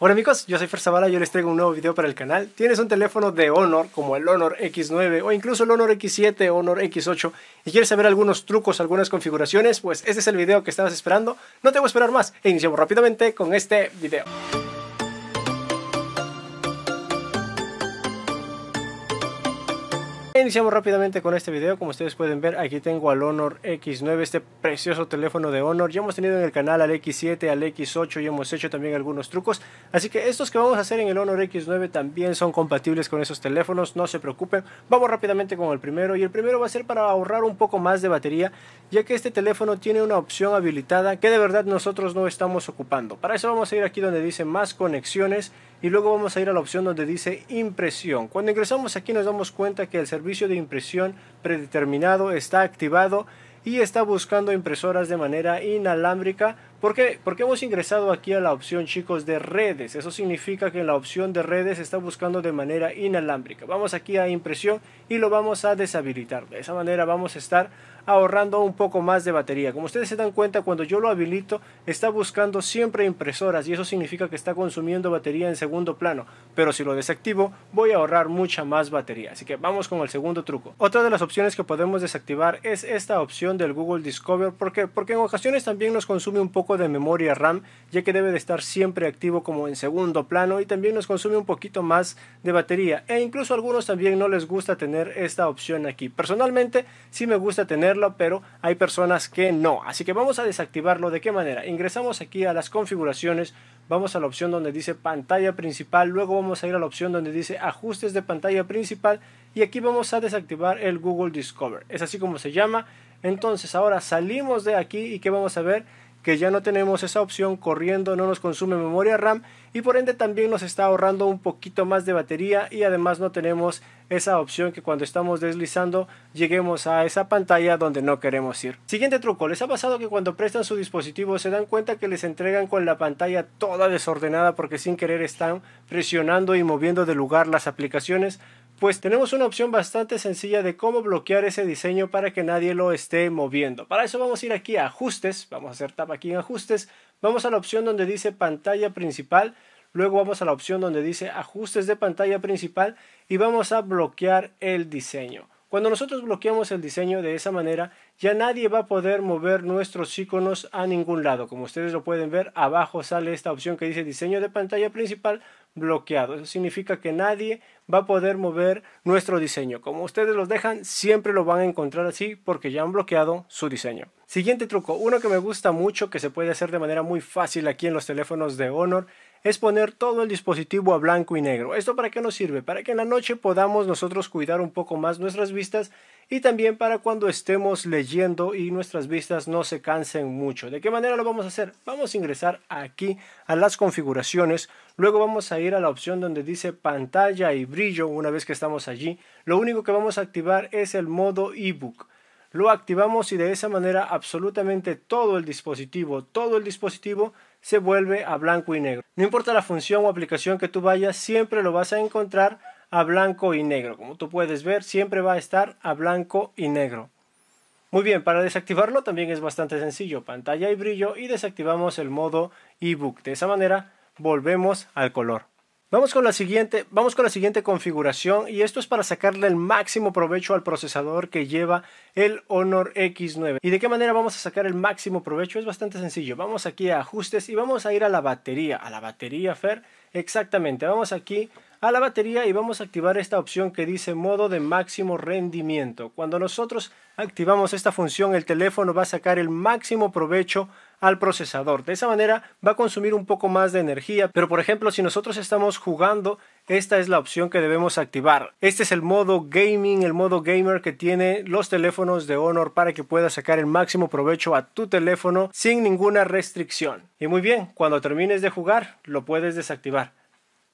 Hola amigos, yo soy Ferzabala y yo les traigo un nuevo video para el canal. Tienes un teléfono de Honor como el Honor X9 o incluso el Honor X7 Honor X8 y quieres saber algunos trucos, algunas configuraciones, pues este es el video que estabas esperando. No te voy a esperar más e iniciamos rápidamente con este video. Iniciamos rápidamente con este video, como ustedes pueden ver aquí tengo al Honor X9, este precioso teléfono de Honor, ya hemos tenido en el canal al X7, al X8 y hemos hecho también algunos trucos, así que estos que vamos a hacer en el Honor X9 también son compatibles con esos teléfonos, no se preocupen, vamos rápidamente con el primero y el primero va a ser para ahorrar un poco más de batería, ya que este teléfono tiene una opción habilitada que de verdad nosotros no estamos ocupando, para eso vamos a ir aquí donde dice más conexiones y luego vamos a ir a la opción donde dice impresión. Cuando ingresamos aquí nos damos cuenta que el servicio de impresión predeterminado está activado y está buscando impresoras de manera inalámbrica ¿Por qué? Porque hemos ingresado aquí a la opción, chicos, de redes. Eso significa que en la opción de redes está buscando de manera inalámbrica. Vamos aquí a impresión y lo vamos a deshabilitar. De esa manera vamos a estar ahorrando un poco más de batería. Como ustedes se dan cuenta, cuando yo lo habilito, está buscando siempre impresoras y eso significa que está consumiendo batería en segundo plano. Pero si lo desactivo, voy a ahorrar mucha más batería. Así que vamos con el segundo truco. Otra de las opciones que podemos desactivar es esta opción del Google Discover. ¿Por qué? Porque en ocasiones también nos consume un poco de memoria RAM, ya que debe de estar siempre activo como en segundo plano y también nos consume un poquito más de batería. E incluso algunos también no les gusta tener esta opción aquí. Personalmente sí me gusta tenerlo, pero hay personas que no. Así que vamos a desactivarlo. ¿De qué manera? Ingresamos aquí a las configuraciones, vamos a la opción donde dice pantalla principal, luego vamos a ir a la opción donde dice ajustes de pantalla principal y aquí vamos a desactivar el Google Discover. Es así como se llama. Entonces ahora salimos de aquí y que vamos a ver que ya no tenemos esa opción corriendo, no nos consume memoria RAM y por ende también nos está ahorrando un poquito más de batería y además no tenemos esa opción que cuando estamos deslizando lleguemos a esa pantalla donde no queremos ir. Siguiente truco, ¿les ha pasado que cuando prestan su dispositivo se dan cuenta que les entregan con la pantalla toda desordenada porque sin querer están presionando y moviendo de lugar las aplicaciones? pues tenemos una opción bastante sencilla de cómo bloquear ese diseño para que nadie lo esté moviendo. Para eso vamos a ir aquí a ajustes, vamos a hacer tap aquí en ajustes, vamos a la opción donde dice pantalla principal, luego vamos a la opción donde dice ajustes de pantalla principal y vamos a bloquear el diseño. Cuando nosotros bloqueamos el diseño de esa manera, ya nadie va a poder mover nuestros iconos a ningún lado. Como ustedes lo pueden ver, abajo sale esta opción que dice diseño de pantalla principal bloqueado. Eso significa que nadie va a poder mover nuestro diseño. Como ustedes los dejan, siempre lo van a encontrar así porque ya han bloqueado su diseño. Siguiente truco, uno que me gusta mucho, que se puede hacer de manera muy fácil aquí en los teléfonos de Honor, es poner todo el dispositivo a blanco y negro. ¿Esto para qué nos sirve? Para que en la noche podamos nosotros cuidar un poco más nuestras vistas y también para cuando estemos leyendo y nuestras vistas no se cansen mucho. ¿De qué manera lo vamos a hacer? Vamos a ingresar aquí a las configuraciones, luego vamos a ir a la opción donde dice pantalla y brillo una vez que estamos allí. Lo único que vamos a activar es el modo ebook lo activamos y de esa manera absolutamente todo el dispositivo, todo el dispositivo se vuelve a blanco y negro. No importa la función o aplicación que tú vayas, siempre lo vas a encontrar a blanco y negro. Como tú puedes ver, siempre va a estar a blanco y negro. Muy bien, para desactivarlo también es bastante sencillo. Pantalla y brillo y desactivamos el modo ebook. De esa manera volvemos al color. Vamos con, la siguiente, vamos con la siguiente configuración y esto es para sacarle el máximo provecho al procesador que lleva el Honor X9. ¿Y de qué manera vamos a sacar el máximo provecho? Es bastante sencillo. Vamos aquí a ajustes y vamos a ir a la batería. A la batería, Fer. Exactamente. Vamos aquí a la batería y vamos a activar esta opción que dice modo de máximo rendimiento. Cuando nosotros activamos esta función el teléfono va a sacar el máximo provecho al procesador. De esa manera va a consumir un poco más de energía, pero por ejemplo si nosotros estamos jugando, esta es la opción que debemos activar. Este es el modo gaming, el modo gamer que tiene los teléfonos de Honor para que puedas sacar el máximo provecho a tu teléfono sin ninguna restricción. Y muy bien, cuando termines de jugar lo puedes desactivar.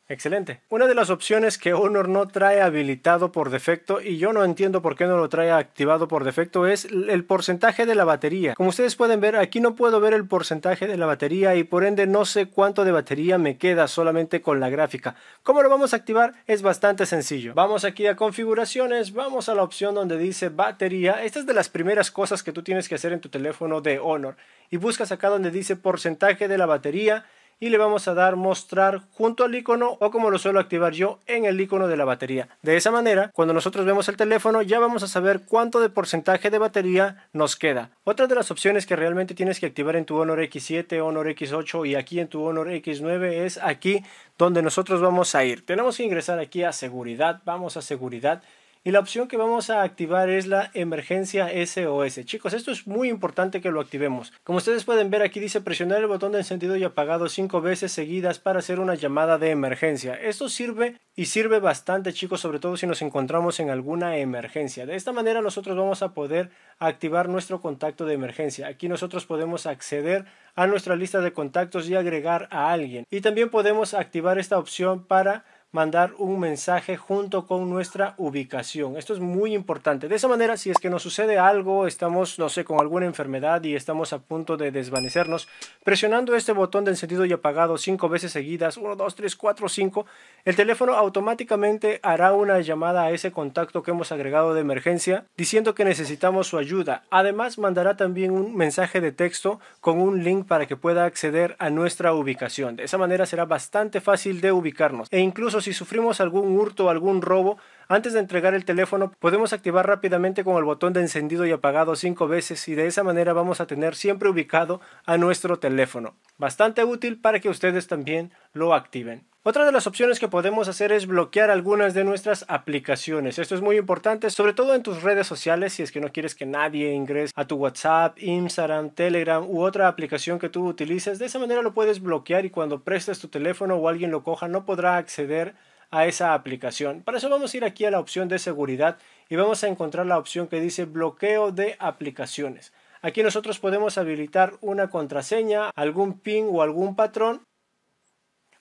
Excelente. Una de las opciones que Honor no trae habilitado por defecto y yo no entiendo por qué no lo trae activado por defecto es el porcentaje de la batería. Como ustedes pueden ver, aquí no puedo ver el porcentaje de la batería y por ende no sé cuánto de batería me queda solamente con la gráfica. ¿Cómo lo vamos a activar? Es bastante sencillo. Vamos aquí a configuraciones, vamos a la opción donde dice batería. Esta es de las primeras cosas que tú tienes que hacer en tu teléfono de Honor y buscas acá donde dice porcentaje de la batería y le vamos a dar mostrar junto al icono o como lo suelo activar yo en el icono de la batería. De esa manera, cuando nosotros vemos el teléfono ya vamos a saber cuánto de porcentaje de batería nos queda. Otra de las opciones que realmente tienes que activar en tu Honor X7, Honor X8 y aquí en tu Honor X9 es aquí donde nosotros vamos a ir. Tenemos que ingresar aquí a seguridad, vamos a seguridad y la opción que vamos a activar es la emergencia SOS. Chicos, esto es muy importante que lo activemos. Como ustedes pueden ver aquí dice presionar el botón de encendido y apagado cinco veces seguidas para hacer una llamada de emergencia. Esto sirve y sirve bastante chicos, sobre todo si nos encontramos en alguna emergencia. De esta manera nosotros vamos a poder activar nuestro contacto de emergencia. Aquí nosotros podemos acceder a nuestra lista de contactos y agregar a alguien. Y también podemos activar esta opción para mandar un mensaje junto con nuestra ubicación. Esto es muy importante. De esa manera, si es que nos sucede algo, estamos, no sé, con alguna enfermedad y estamos a punto de desvanecernos, presionando este botón de encendido y apagado cinco veces seguidas, 1, 2, 3, 4, 5, el teléfono automáticamente hará una llamada a ese contacto que hemos agregado de emergencia, diciendo que necesitamos su ayuda. Además, mandará también un mensaje de texto con un link para que pueda acceder a nuestra ubicación. De esa manera será bastante fácil de ubicarnos. E incluso si sufrimos algún hurto, algún robo, antes de entregar el teléfono podemos activar rápidamente con el botón de encendido y apagado cinco veces y de esa manera vamos a tener siempre ubicado a nuestro teléfono. Bastante útil para que ustedes también lo activen. Otra de las opciones que podemos hacer es bloquear algunas de nuestras aplicaciones. Esto es muy importante, sobre todo en tus redes sociales, si es que no quieres que nadie ingrese a tu WhatsApp, Instagram, Telegram u otra aplicación que tú utilices. De esa manera lo puedes bloquear y cuando prestes tu teléfono o alguien lo coja no podrá acceder a esa aplicación. Para eso vamos a ir aquí a la opción de seguridad y vamos a encontrar la opción que dice bloqueo de aplicaciones. Aquí nosotros podemos habilitar una contraseña, algún pin o algún patrón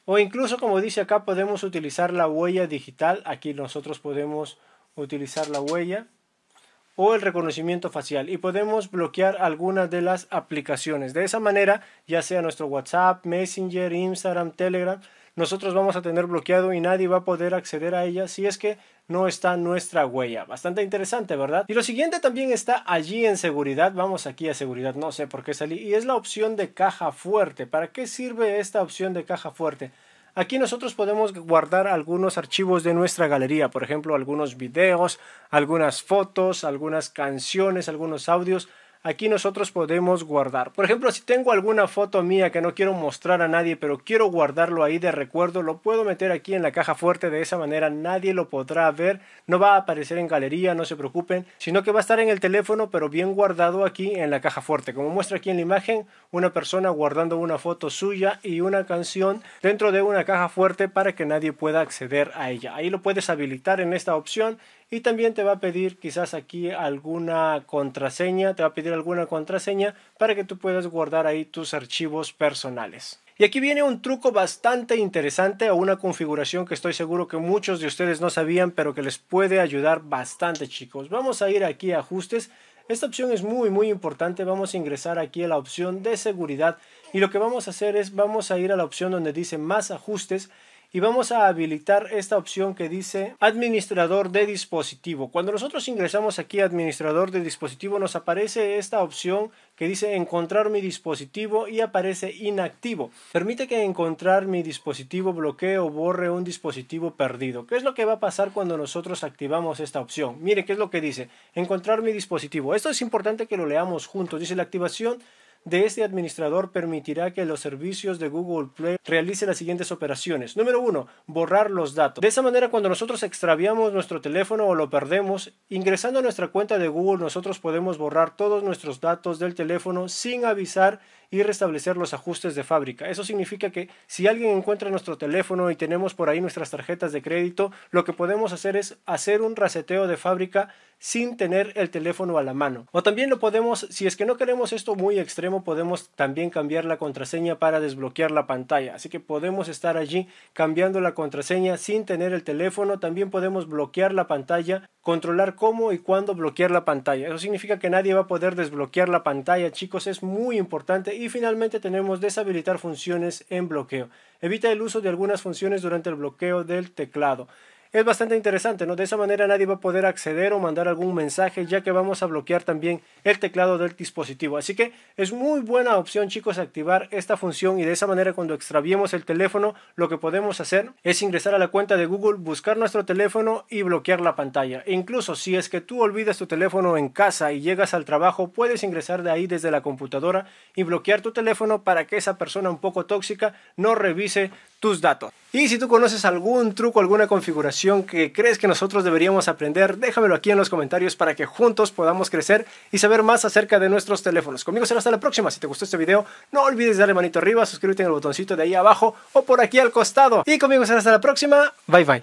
o incluso como dice acá podemos utilizar la huella digital. Aquí nosotros podemos utilizar la huella o el reconocimiento facial y podemos bloquear algunas de las aplicaciones. De esa manera, ya sea nuestro WhatsApp, Messenger, Instagram, Telegram, nosotros vamos a tener bloqueado y nadie va a poder acceder a ella si es que no está nuestra huella. Bastante interesante, ¿verdad? Y lo siguiente también está allí en seguridad. Vamos aquí a seguridad, no sé por qué salí. Y es la opción de caja fuerte. ¿Para qué sirve esta opción de caja fuerte? Aquí nosotros podemos guardar algunos archivos de nuestra galería, por ejemplo, algunos videos, algunas fotos, algunas canciones, algunos audios, aquí nosotros podemos guardar. Por ejemplo, si tengo alguna foto mía que no quiero mostrar a nadie, pero quiero guardarlo ahí de recuerdo, lo puedo meter aquí en la caja fuerte, de esa manera nadie lo podrá ver, no va a aparecer en galería, no se preocupen, sino que va a estar en el teléfono, pero bien guardado aquí en la caja fuerte. Como muestra aquí en la imagen, una persona guardando una foto suya y una canción dentro de una caja fuerte para que nadie pueda acceder a ella. Ahí lo puedes habilitar en esta opción y también te va a pedir quizás aquí alguna contraseña, te va a pedir alguna contraseña para que tú puedas guardar ahí tus archivos personales. Y aquí viene un truco bastante interesante o una configuración que estoy seguro que muchos de ustedes no sabían pero que les puede ayudar bastante chicos. Vamos a ir aquí a ajustes. Esta opción es muy muy importante. Vamos a ingresar aquí a la opción de seguridad y lo que vamos a hacer es vamos a ir a la opción donde dice más ajustes y vamos a habilitar esta opción que dice administrador de dispositivo. Cuando nosotros ingresamos aquí administrador de dispositivo nos aparece esta opción que dice encontrar mi dispositivo y aparece inactivo. Permite que encontrar mi dispositivo bloquee o borre un dispositivo perdido. ¿Qué es lo que va a pasar cuando nosotros activamos esta opción? Mire, ¿qué es lo que dice? Encontrar mi dispositivo. Esto es importante que lo leamos juntos. Dice la activación de este administrador permitirá que los servicios de Google Play realicen las siguientes operaciones. Número uno Borrar los datos. De esa manera, cuando nosotros extraviamos nuestro teléfono o lo perdemos, ingresando a nuestra cuenta de Google, nosotros podemos borrar todos nuestros datos del teléfono sin avisar y restablecer los ajustes de fábrica. Eso significa que si alguien encuentra nuestro teléfono y tenemos por ahí nuestras tarjetas de crédito, lo que podemos hacer es hacer un reseteo de fábrica sin tener el teléfono a la mano. O también lo podemos, si es que no queremos esto muy extremo, podemos también cambiar la contraseña para desbloquear la pantalla. Así que podemos estar allí cambiando la contraseña sin tener el teléfono. También podemos bloquear la pantalla controlar cómo y cuándo bloquear la pantalla. Eso significa que nadie va a poder desbloquear la pantalla, chicos, es muy importante. Y finalmente tenemos deshabilitar funciones en bloqueo. Evita el uso de algunas funciones durante el bloqueo del teclado es bastante interesante, ¿no? De esa manera nadie va a poder acceder o mandar algún mensaje, ya que vamos a bloquear también el teclado del dispositivo. Así que es muy buena opción, chicos, activar esta función y de esa manera cuando extraviemos el teléfono, lo que podemos hacer es ingresar a la cuenta de Google, buscar nuestro teléfono y bloquear la pantalla. E incluso si es que tú olvidas tu teléfono en casa y llegas al trabajo, puedes ingresar de ahí desde la computadora y bloquear tu teléfono para que esa persona un poco tóxica no revise tus datos. Y si tú conoces algún truco, alguna configuración, que crees que nosotros deberíamos aprender, déjamelo aquí en los comentarios para que juntos podamos crecer y saber más acerca de nuestros teléfonos. Conmigo será hasta la próxima. Si te gustó este video, no olvides darle manito arriba, suscríbete en el botoncito de ahí abajo o por aquí al costado. Y conmigo será hasta la próxima. Bye bye.